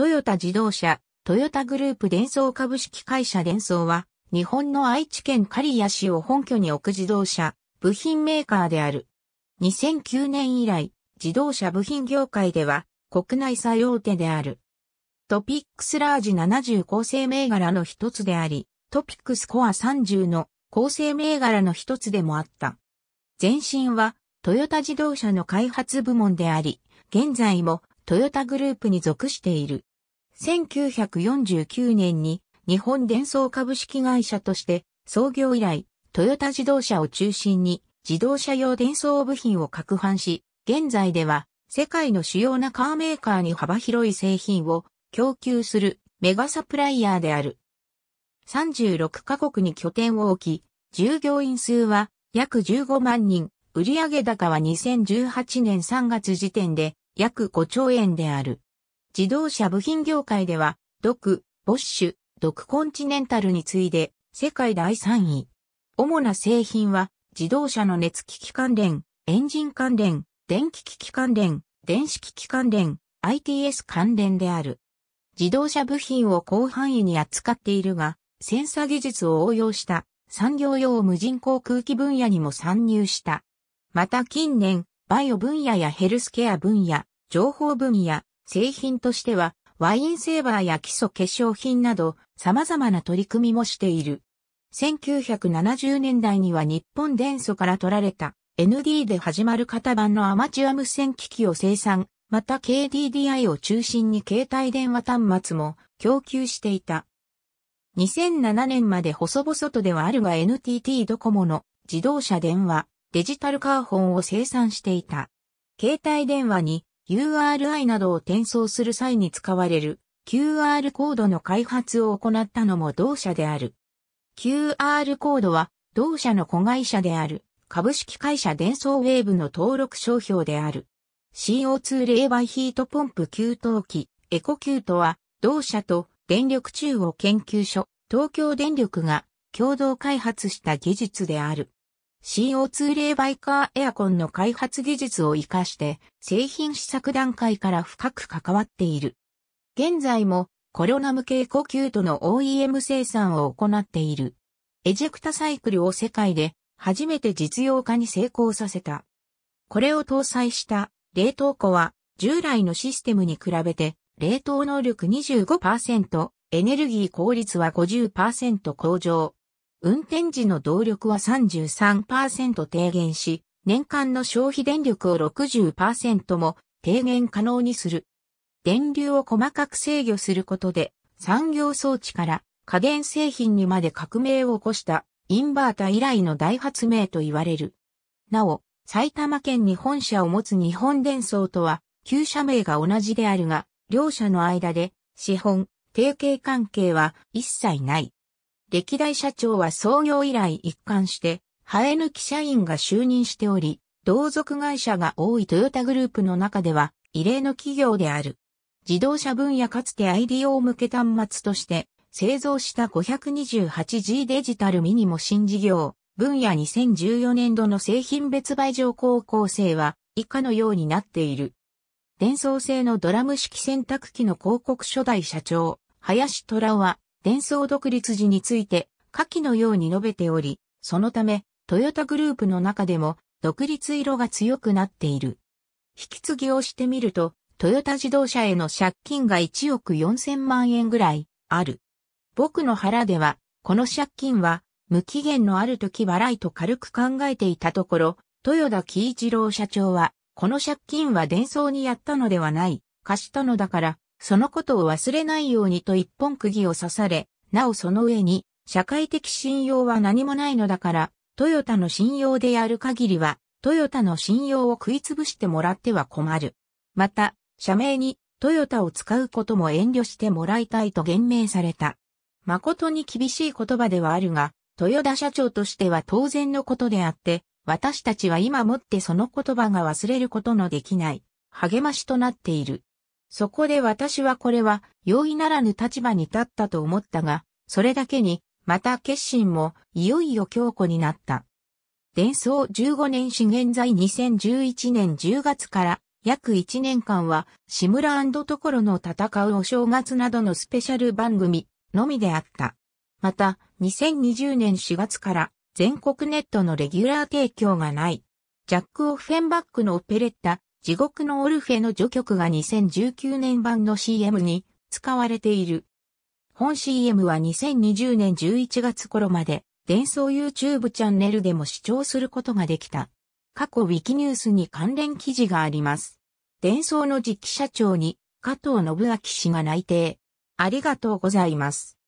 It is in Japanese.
トヨタ自動車、トヨタグループ伝送株式会社伝送は、日本の愛知県刈谷市を本拠に置く自動車、部品メーカーである。2009年以来、自動車部品業界では、国内最大手である。トピックスラージ70構成銘柄の一つであり、トピックスコア30の構成銘柄の一つでもあった。前身は、トヨタ自動車の開発部門であり、現在もトヨタグループに属している。1949年に日本電装株式会社として創業以来、トヨタ自動車を中心に自動車用電装部品を拡販し、現在では世界の主要なカーメーカーに幅広い製品を供給するメガサプライヤーである。36カ国に拠点を置き、従業員数は約15万人、売上高は2018年3月時点で約5兆円である。自動車部品業界では、ドク、ボッシュ、ドクコンチネンタルに次いで、世界第3位。主な製品は、自動車の熱機器関連、エンジン関連、電気機器関連、電子機器関連、ITS 関連である。自動車部品を広範囲に扱っているが、センサー技術を応用した産業用無人航空機分野にも参入した。また近年、バイオ分野やヘルスケア分野、情報分野、製品としては、ワインセーバーや基礎化粧品など様々な取り組みもしている。1970年代には日本電素から取られた ND で始まる型番のアマチュア無線機器を生産、また KDDI を中心に携帯電話端末も供給していた。2007年まで細々とではあるが NTT ドコモの自動車電話、デジタルカーホンを生産していた。携帯電話に URI などを転送する際に使われる QR コードの開発を行ったのも同社である。QR コードは同社の子会社である株式会社伝送ウェーブの登録商標である。CO2 冷媒ヒートポンプ給湯器エコキュートは同社と電力中央研究所東京電力が共同開発した技術である。CO2 冷媒カーエアコンの開発技術を活かして製品試作段階から深く関わっている。現在もコロナ向け呼吸との OEM 生産を行っている。エジェクタサイクルを世界で初めて実用化に成功させた。これを搭載した冷凍庫は従来のシステムに比べて冷凍能力25%、エネルギー効率は50%向上。運転時の動力は33%低減し、年間の消費電力を60%も低減可能にする。電流を細かく制御することで、産業装置から家電製品にまで革命を起こしたインバータ以来の大発明と言われる。なお、埼玉県に本社を持つ日本電装とは、旧社名が同じであるが、両社の間で、資本、提携関係は一切ない。歴代社長は創業以来一貫して、生え抜き社員が就任しており、同族会社が多いトヨタグループの中では異例の企業である。自動車分野かつて IDO 向け端末として製造した 528G デジタルミニも新事業分野2014年度の製品別売上高校生は以下のようになっている。伝送製のドラム式洗濯機の広告初代社長、林虎は伝送独立時について、下記のように述べており、そのため、トヨタグループの中でも、独立色が強くなっている。引き継ぎをしてみると、トヨタ自動車への借金が1億4000万円ぐらい、ある。僕の腹では、この借金は、無期限のある時払いと軽く考えていたところ、豊田喜一郎社長は、この借金は伝送にやったのではない、貸したのだから、そのことを忘れないようにと一本釘を刺され、なおその上に、社会的信用は何もないのだから、トヨタの信用でやる限りは、トヨタの信用を食いつぶしてもらっては困る。また、社名にトヨタを使うことも遠慮してもらいたいと言明された。誠に厳しい言葉ではあるが、豊田社長としては当然のことであって、私たちは今もってその言葉が忘れることのできない、励ましとなっている。そこで私はこれは容易ならぬ立場に立ったと思ったが、それだけに、また決心もいよいよ強固になった。伝送15年始現在2011年10月から約1年間は、志村ところの戦うお正月などのスペシャル番組のみであった。また、2020年4月から全国ネットのレギュラー提供がない。ジャック・オフェンバックのオペレッタ、地獄のオルフェの序曲が2019年版の CM に使われている。本 CM は2020年11月頃まで、伝送 YouTube チャンネルでも視聴することができた。過去 Wiki ニュースに関連記事があります。伝送の実機社長に加藤信明氏が内定。ありがとうございます。